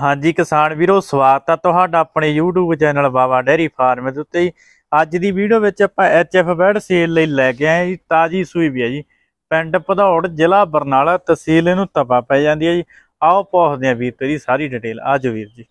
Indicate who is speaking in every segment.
Speaker 1: ਹਾਂਜੀ ਕਿਸਾਨ ਵੀਰੋ ਸਵਾਗਤ ਆ ਤੁਹਾਡਾ ਆਪਣੇ YouTube channel Baba dairy farm ਦੇ ਉੱਤੇ ਅੱਜ ਦੀ ਵੀਡੀਓ ਵਿੱਚ ਆਪਾਂ ਐਚਐਫ ਬੈਡ ਸੇਲ ਲਈ ਲੈ ਕੇ ਆਏ ਜੀ ਤਾਜੀ ਸੂਈ ਵੀ ਆ ਜੀ ਪਿੰਡ ਪਧੌੜ ਜ਼ਿਲ੍ਹਾ ਬਰਨਾਲਾ ਤਹਿਸੀਲ ਇਹਨੂੰ ਤਪਾ ਪੈ ਜਾਂਦੀ ਹੈ ਜੀ ਆਓ ਪਹੁੰਚਦੇ ਆ ਵੀਰ ਤੇਰੀ ਸਾਰੀ ਡਿਟੇਲ ਆਜੋ ਵੀਰ ਜੀ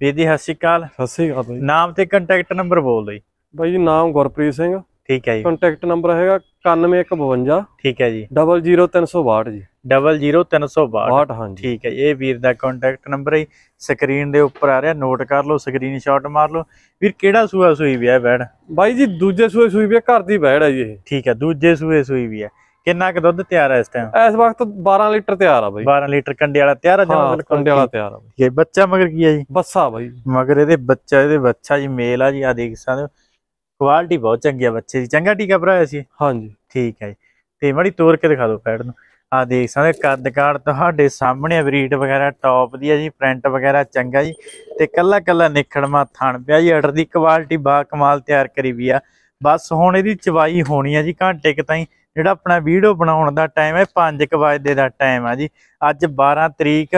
Speaker 1: ਵੀਰ ਜੀ ਸਤਿ ਕਾਲ ਅਕਾਲ ਕਾਲ ਨਾਮ ਤੇ ਕੰਟੈਕਟ ਨੰਬਰ ਬੋਲ ਲਈ ਬਾਈ ਜੀ ਨਾਮ ਗੁਰਪ੍ਰੀਤ ਸਿੰਘ ਠੀਕ ਹੈ ਜੀ ਕੰਟੈਕਟ ਨੰਬਰ ਹੈਗਾ 9152 ਠੀਕ ਹੈ ਜੀ 00362 ਜੀ 00362 ਠੀਕ ਹੈ ਇਹ ਵੀਰ ਦਾ ਕੰਟੈਕਟ ਨੰਬਰ ਹੈ ਸਕਰੀਨ ਦੇ ਉੱਪਰ ਆ ਰਿਹਾ ਨੋਟ ਕਰ ਲਓ ਸਕਰੀਨ ਸ਼ਾਟ ਮਾਰ ਲਓ ਵੀਰ ਕਿਹੜਾ ਸੂਆ ਸੂਈ ਵੀ ਹੈ ਬੈੜ ਬਾਈ ਜੀ ਦੂਜੇ ਸੂਏ ਸੂਈ ਵੀ ਘਰ ਦੀ ਬੈੜ ਹੈ ਜੀ ਇਹ ਠੀਕ ਹੈ ਦੂਜੇ ਸੂਏ ਸੂਈ ਵੀ ਹੈ ਕਿੰਨਾ ਕੁ ਦੁੱਧ ਤਿਆਰ ਹੈ ਇਸ ਟਾਈਮ ਇਸ ਵਕਤ 12 ਲੀਟਰ ਤਿਆਰ ਆ ਬਾਈ 12 ਲੀਟਰ ਕੰਡੇ ਵਾਲਾ ਤਿਆਰ ਆ ਜਮਾ ਬਿਲਕੁਲ ਕੰਡੇ ਵਾਲਾ ਤਿਆਰ ਆ ਇਹ ਬੱਚਾ ਮਗਰ ਕੀ ਹੈ ਜੀ ਬੱਸਾ ਬਾਈ ਮਗਰ ਇਹਦੇ ਬੱਚਾ ਇਹਦੇ ਬੱਚਾ ਜੀ ਮੇਲ ਆ ਜੀ ਆ ਦੇਖ ਸਕਦੇ ਹੋ ਕੁਆਲਿਟੀ ਬਹੁਤ ਚੰਗੀ ਆ ਬੱਚੇ ਦੀ ਚੰਗਾ ਟੀਕਾ ਭਰਾਇਆ ਸੀ ਹਾਂਜੀ ਠੀਕ ਹੈ ਤੇ ਮੜੀ ਤੋੜ ਕੇ ਦਿਖਾ ਦਿਓ ਪੈੜ ਨੂੰ ਆ ਦੇਖ ਸਕਦੇ ਕੱਦ ਕਾਰਡ ਤੁਹਾਡੇ ਸਾਹਮਣੇ ਬਰੀਡ ਵਗੈਰਾ ਟੌਪ ਦੀ ਹੈ ਜੀ ਪ੍ਰਿੰਟ ਵਗੈਰਾ ਚੰਗਾ ਜੀ ਤੇ ਕੱਲਾ ਕੱਲਾ ਨਿਖੜਮਾ ਥਣ ਪਿਆ ਜੀ ਅਡਰ ਦੀ ਕੁਆਲਿਟੀ ਬਾ ਕਮਾਲ ਤਿਆਰ ਕਰੀ ਵੀ ਆ ਬਸ ਹੁਣ ਇਹਦੀ ਚਵਾਈ ਹੋਣੀ ਆ ਜੀ ਘੰਟੇ ਕ ਤਾਈਂ ਜਿਹੜਾ ਆਪਣਾ ਵੀਡੀਓ ਬਣਾਉਣ ਦਾ ਟਾਈਮ ਹੈ 5:00 ਵਜੇ ਦਾ ਟਾਈਮ ਆ ਜੀ ਅੱਜ 12 ਤਰੀਕ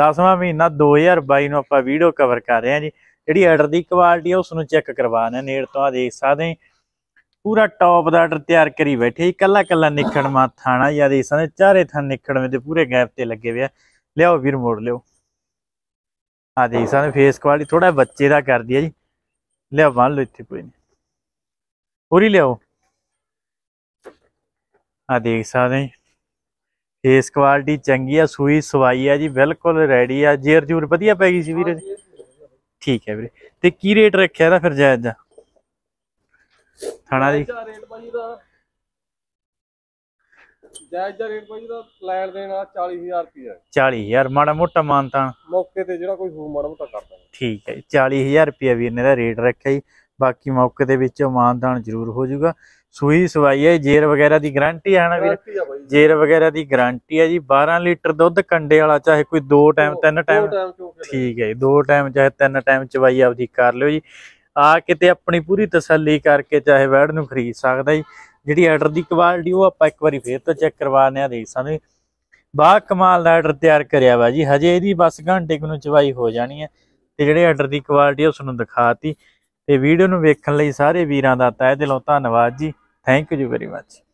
Speaker 1: 10ਵਾਂ ਮਹੀਨਾ 2022 ਨੂੰ ਆਪਾਂ ਵੀਡੀਓ ਕਵਰ ਕਰ ਰਹੇ ਆ ਜੀ ਜਿਹੜੀ ਆਰਡਰ ਦੀ ਕੁਆਲਿਟੀ ਆ ਉਸ ਨੂੰ ਚੈੱਕ ਕਰਵਾਣਾ ਨੇੜ ਤੋਂ ਆ ਦੇਖ ਸਕਦੇ ਪੂਰਾ ਟੌਪ ਦਾ ਆਰਡਰ ਤਿਆਰ ਕਰੀ ਬੈਠੇ ਇਕੱਲਾ ਇਕੱਲਾ ਨਿਕਣ ਮਾ ਥਾਣਾ ਯਾਰ ਇਸਾਂ ਦੇ ਚਾਰੇ ਥਾਂ ਮੇ ਤੇ ਪੂਰੇ ਗੈਪ ਤੇ ਲੱਗੇ ਹੋਏ ਲਿਓ ਲਿਆਓ ਵੀਰ ਮੋੜ ਲਿਓ ਆ ਦੇ ਇਸਾਂ ਦੇ ਫੇਸ ਕੁਆਲਿਟੀ ਥੋੜਾ ਬੱਚੇ ਦਾ ਕਰਦੀ ਆ ਜੀ ਲਿਆ ਬੰਨ ਲਓ ਇੱਥੇ ਕੋਈ ਨਹੀਂ ਪੂਰੀ ਲਿਆਓ ਆ ਦੇਖ ਨੇ ਫੇਸ ਕੁਆਲਿਟੀ ਚੰਗੀ ਆ ਸੂਈ ਸਵਾਈ ਆ ਜੀ ਬਿਲਕੁਲ ਰੈਡੀ ਆ ਜੇਰ ਜੂਰ ਵਧੀਆ ਪੈ ਗਈ ਸੀ ਵੀਰੇ ਠੀਕ ਹੈ ਵੀਰੇ ਤੇ ਕੀ ਰੇਟ ਰੱਖਿਆ ਇਹਦਾ ਫਿਰ ਜਾਇਜ਼ ਦਾ ਥਾਣਾ ਦੀ ਜਾ ਰੇਟ ਬਾਈ ਦਾ ਜਾਇਜ਼ ਦਾ ਰੇਟ ਬਾਈ ਦਾ ਲੈਣ ਦੇਣ 40000 ਰੁਪਏ 40000 ਮਾੜਾ ਮੋਟਾ ਮਾਨਤਾ ਮੌਕੇ ਤੇ ਜਿਹੜਾ ਕੋਈ ਹੂ ਮਾੜਾ ਮੋਟਾ ਕਰ ਠੀਕ ਹੈ 40000 ਰੁਪਏ ਵੀ ਨੇ ਦਾ ਰੇਟ ਰੱਖਿਆ ਜੀ ਬਾਕੀ ਮੌਕੇ ਦੇ ਵਿੱਚ ਮਾਨਦਾਨ ਜ਼ਰੂਰ ਹੋ ਜਾਊਗਾ ਸੂਈ ਸਵਾਈ ਹੈ ਜੇਰ ਵਗੈਰਾ ਦੀ ਗਾਰੰਟੀ ਹੈ ਨਾ ਵੀਰ ਜੇਰ ਵਗੈਰਾ ਦੀ ਗਾਰੰਟੀ ਹੈ ਜੀ 12 ਲੀਟਰ ਦੁੱਧ ਕੰਡੇ ਵਾਲਾ ਚਾਹੇ ਕੋਈ ਦੋ ਟਾਈਮ ਤਿੰਨ ਟਾਈਮ ਠੀਕ ਹੈ ਜੀ ਦੋ ਟਾਈਮ ਚਾਹੇ ਤਿੰਨ ਟਾਈਮ ਚਵਾਈ ਆਪਦੀ ਕਰ ਲਿਓ ਜੀ ਆ ਕਿਤੇ ਆਪਣੀ ਪੂਰੀ ਤਸੱਲੀ ਕਰਕੇ ਚਾਹੇ ਵੈੜ ਨੂੰ ਖਰੀਦ ਸਕਦਾ ਜੀ ਜਿਹੜੀ ਆਰਡਰ ਦੀ ਕੁਆਲਿਟੀ ਉਹ ਆਪਾਂ ਇੱਕ ਵਾਰੀ ਫੇਰ ਤੋਂ ਚੈੱਕ ਕਰਵਾਣੇ ਆ ਦੇ ਸਾਨੂੰ ਬਾ ਕਮਾਲ ਦਾ ਆਰਡਰ ਤਿਆਰ ਕਰਿਆ ਵਾ ਜੀ ਹਜੇ ਇਹਦੀ ਬਸ ਘੰਟੇ ਕੁ ਨੂੰ ਚਵਾਈ ਹੋ ਜਾਣੀ ਹੈ ਤੇ ਜਿਹੜੇ ਆਰਡਰ ਦੀ ਕੁਆਲਿਟੀ ਉਹ ਤੁਹਾਨੂੰ ਦਿਖਾਤੀ ਤੇ ਵੀਡੀਓ ਨੂੰ ਵੇਖਣ ਲਈ ਸਾਰੇ ਵੀਰਾਂ ਦਾ ਤਹਿ ਦਿਲੋਂ ਧੰਨਵਾਦ ਜੀ ਥੈਂਕ ਯੂ ਵੈਰੀ ਮੱਚ